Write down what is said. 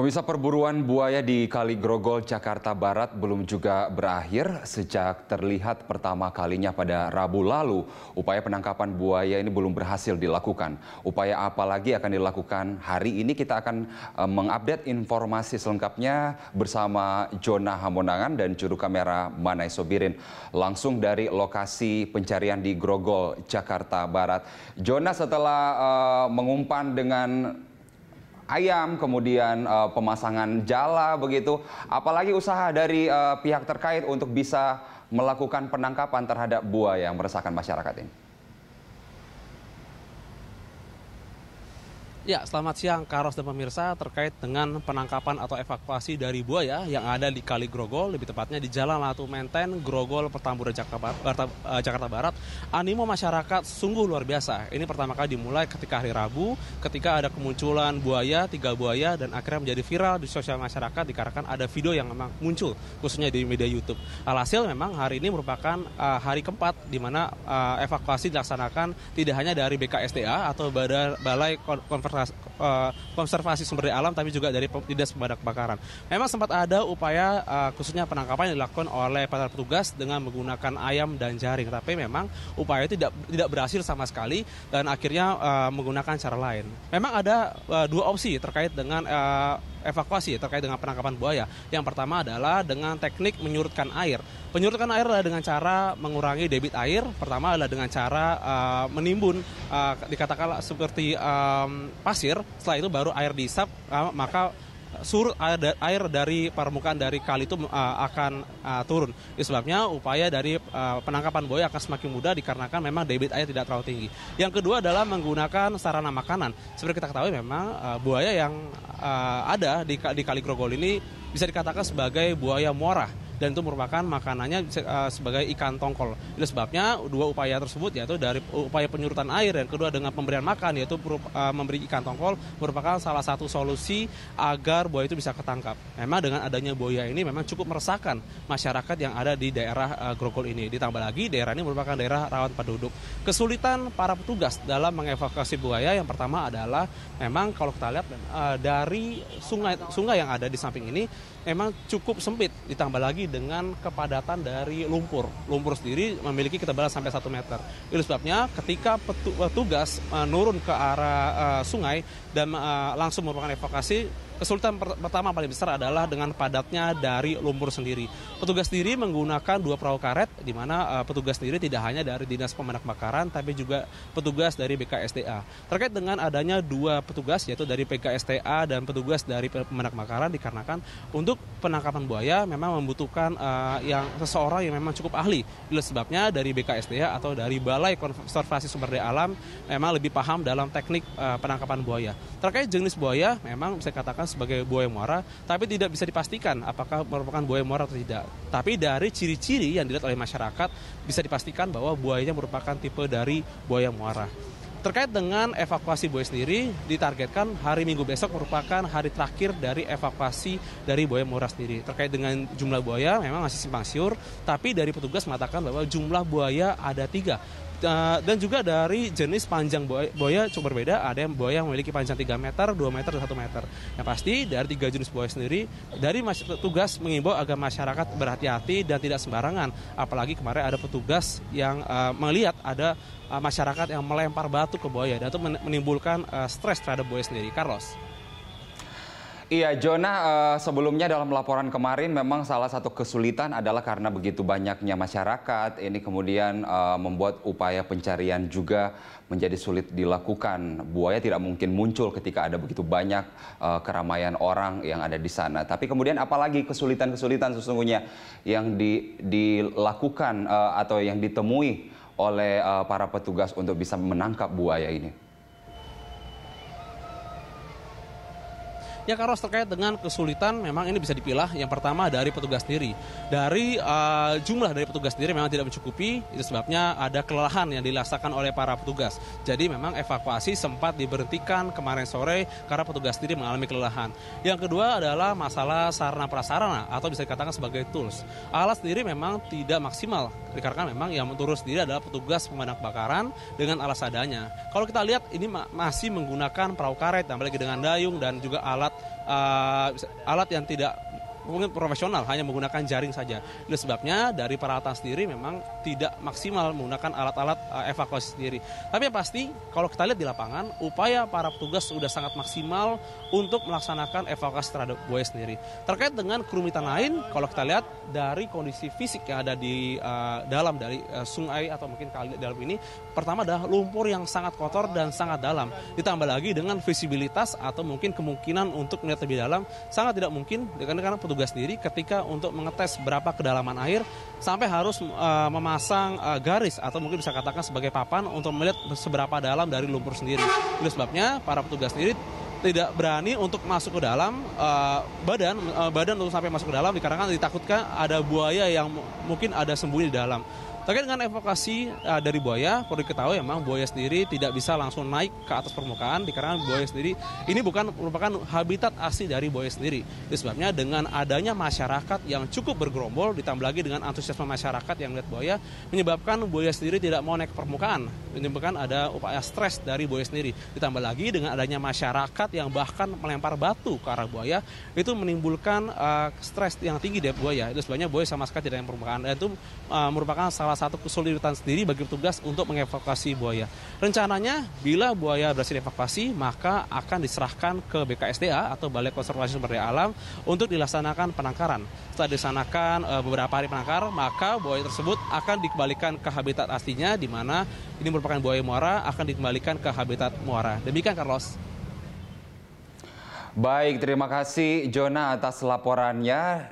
Pemirsa perburuan buaya di Kali Grogol, Jakarta Barat belum juga berakhir sejak terlihat pertama kalinya pada Rabu lalu. Upaya penangkapan buaya ini belum berhasil dilakukan. Upaya apa lagi akan dilakukan hari ini kita akan eh, mengupdate informasi selengkapnya bersama Jonah Hamonangan dan juru kamera Manai Sobirin langsung dari lokasi pencarian di Grogol, Jakarta Barat. Jonah setelah uh, mengumpan dengan ayam, kemudian uh, pemasangan jala begitu. Apalagi usaha dari uh, pihak terkait untuk bisa melakukan penangkapan terhadap buah yang meresahkan masyarakat ini. Ya, selamat siang Karos dan pemirsa terkait dengan penangkapan atau evakuasi dari buaya yang ada di Kali Grogol, lebih tepatnya di Jalan Latu Menten, Grogol, Pertamburan, Jakarta, eh, Jakarta Barat. Animo masyarakat sungguh luar biasa. Ini pertama kali dimulai ketika hari Rabu, ketika ada kemunculan buaya, tiga buaya, dan akhirnya menjadi viral di sosial masyarakat dikarenakan ada video yang memang muncul, khususnya di media YouTube. Alhasil memang hari ini merupakan eh, hari keempat di mana eh, evakuasi dilaksanakan tidak hanya dari BKSDA atau Balai Konversi konservasi, uh, konservasi sumber daya alam tapi juga dari tidak pemadam kebakaran. Memang sempat ada upaya uh, khususnya penangkapan yang dilakukan oleh para petugas dengan menggunakan ayam dan jaring, tapi memang upaya itu tidak tidak berhasil sama sekali dan akhirnya uh, menggunakan cara lain. Memang ada uh, dua opsi terkait dengan uh, evakuasi terkait dengan penangkapan buaya. Yang pertama adalah dengan teknik menyurutkan air. Penyurutkan air adalah dengan cara mengurangi debit air. Pertama adalah dengan cara uh, menimbun uh, dikatakanlah seperti um, pasir. Setelah itu baru air disap uh, maka sur air, air dari permukaan dari kali itu uh, akan uh, turun. Sebabnya upaya dari uh, penangkapan buaya akan semakin mudah dikarenakan memang debit air tidak terlalu tinggi. Yang kedua adalah menggunakan sarana makanan. Seperti kita ketahui memang uh, buaya yang uh, ada di, di Kali Grogol ini bisa dikatakan sebagai buaya muara dan itu merupakan makanannya eh, sebagai ikan tongkol. Itu sebabnya dua upaya tersebut yaitu dari upaya penyurutan air dan kedua dengan pemberian makan yaitu eh, memberi ikan tongkol merupakan salah satu solusi agar buaya itu bisa ketangkap. Memang dengan adanya buaya ini memang cukup meresahkan masyarakat yang ada di daerah eh, Grogol ini. Ditambah lagi daerah ini merupakan daerah rawan penduduk. Kesulitan para petugas dalam mengevakuasi buaya yang pertama adalah memang kalau kita lihat dari sungai sungai yang ada di samping ini memang cukup sempit. Ditambah lagi dengan kepadatan dari lumpur. Lumpur sendiri memiliki ketebalan sampai 1 meter. Itu sebabnya ketika petugas eh, menurun eh, ke arah uh, sungai dan uh, langsung merupakan evakuasi Kesulitan pertama paling besar adalah dengan padatnya dari lumpur sendiri. Petugas sendiri menggunakan dua perahu karet di mana uh, petugas sendiri tidak hanya dari Dinas Pemadam Kebakaran tapi juga petugas dari BKSDA. Terkait dengan adanya dua petugas yaitu dari BKSTA dan petugas dari Pemadam Kebakaran dikarenakan untuk penangkapan buaya memang membutuhkan uh, yang seseorang yang memang cukup ahli. Itu sebabnya dari BKSDA atau dari Balai Konservasi Sumber Daya Alam memang lebih paham dalam teknik uh, penangkapan buaya. Terkait jenis buaya memang bisa katakan sebagai buaya muara, tapi tidak bisa dipastikan apakah merupakan buaya muara atau tidak. Tapi dari ciri-ciri yang dilihat oleh masyarakat bisa dipastikan bahwa buayanya merupakan tipe dari buaya muara. Terkait dengan evakuasi buaya sendiri, ditargetkan hari Minggu besok merupakan hari terakhir dari evakuasi dari buaya muara sendiri. Terkait dengan jumlah buaya, memang masih simpang siur, tapi dari petugas mengatakan bahwa jumlah buaya ada tiga. Eh, dan juga dari jenis panjang buaya, buaya cukup berbeda. Ada yang buaya yang memiliki panjang 3 meter, 2 meter, dan 1 meter. Yang pasti dari tiga jenis buaya sendiri, dari tugas mengimbau agar masyarakat berhati-hati dan tidak sembarangan. Apalagi kemarin ada petugas yang uh, melihat ada uh, masyarakat yang melempar batu ke buaya dan itu menimbulkan uh, stres terhadap buaya sendiri. Carlos. Iya, Jonah eh, sebelumnya dalam laporan kemarin memang salah satu kesulitan adalah karena begitu banyaknya masyarakat ini kemudian eh, membuat upaya pencarian juga menjadi sulit dilakukan. Buaya tidak mungkin muncul ketika ada begitu banyak eh, keramaian orang yang ada di sana. Tapi kemudian apalagi kesulitan-kesulitan sesungguhnya yang dilakukan atau yang ditemui oleh para petugas untuk bisa menangkap buaya ini? Ya kalau terkait dengan kesulitan memang ini bisa dipilah. Yang pertama dari petugas sendiri. Dari uh, jumlah dari petugas sendiri memang tidak mencukupi. Itu sebabnya ada kelelahan yang dirasakan oleh para petugas. Jadi memang evakuasi sempat diberhentikan kemarin sore karena petugas sendiri mengalami kelelahan. Yang kedua adalah masalah sarana prasarana atau bisa dikatakan sebagai tools. Alat sendiri memang tidak maksimal dikarenakan memang yang turun sendiri adalah petugas pemadam kebakaran dengan alas adanya. Kalau kita lihat ini masih menggunakan perahu karet, tambah lagi dengan dayung dan juga alat alat eh, alat yang tidak mungkin profesional hanya menggunakan jaring saja. Ini nah, sebabnya dari peralatan sendiri memang tidak maksimal menggunakan alat-alat eh, evakuasi sendiri. Tapi yang pasti kalau kita lihat di lapangan upaya para petugas sudah sangat maksimal untuk melaksanakan evakuasi terhadap buaya sendiri. Terkait dengan kerumitan lain kalau kita lihat dari kondisi fisik yang ada di uh, dalam dari uh, sungai atau mungkin kali dalam ini pertama adalah lumpur yang sangat kotor dan sangat dalam. Ditambah lagi dengan visibilitas atau mungkin kemungkinan untuk melihat lebih dalam sangat tidak mungkin karena karena petugas juga sendiri ketika untuk mengetes berapa kedalaman air sampai harus uh, memasang uh, garis atau mungkin bisa katakan sebagai papan untuk melihat seberapa dalam dari lumpur sendiri. Itu sebabnya para petugas sendiri tidak berani untuk masuk ke dalam uh, badan uh, badan untuk sampai masuk ke dalam dikarenakan ditakutkan ada buaya yang mungkin ada sembunyi di dalam. Terkait dengan evakuasi uh, eh, dari buaya, perlu diketahui memang buaya sendiri tidak bisa langsung naik ke atas permukaan dikarenakan buaya sendiri ini bukan merupakan habitat asli dari buaya sendiri. Itu sebabnya dengan adanya masyarakat yang cukup bergerombol ditambah lagi dengan antusiasme masyarakat yang melihat buaya menyebabkan buaya sendiri tidak mau naik ke permukaan, menyebabkan ada upaya stres dari buaya sendiri. Ditambah lagi dengan adanya masyarakat yang bahkan melempar batu ke arah buaya itu menimbulkan uh, stres yang tinggi dari buaya. Itu sebabnya buaya sama sekali tidak naik permukaan dan itu uh, merupakan salah salah satu kesulitan sendiri bagi petugas untuk mengevakuasi buaya. Rencananya bila buaya berhasil dievakuasi maka akan diserahkan ke BKSDA atau Balai Konservasi Sumber Daya Alam untuk dilaksanakan penangkaran. Setelah dilaksanakan eh, beberapa hari penangkar, maka buaya tersebut akan dikembalikan ke habitat aslinya di mana ini merupakan buaya muara akan dikembalikan ke habitat muara. Demikian Carlos. Baik, terima kasih Jona atas laporannya.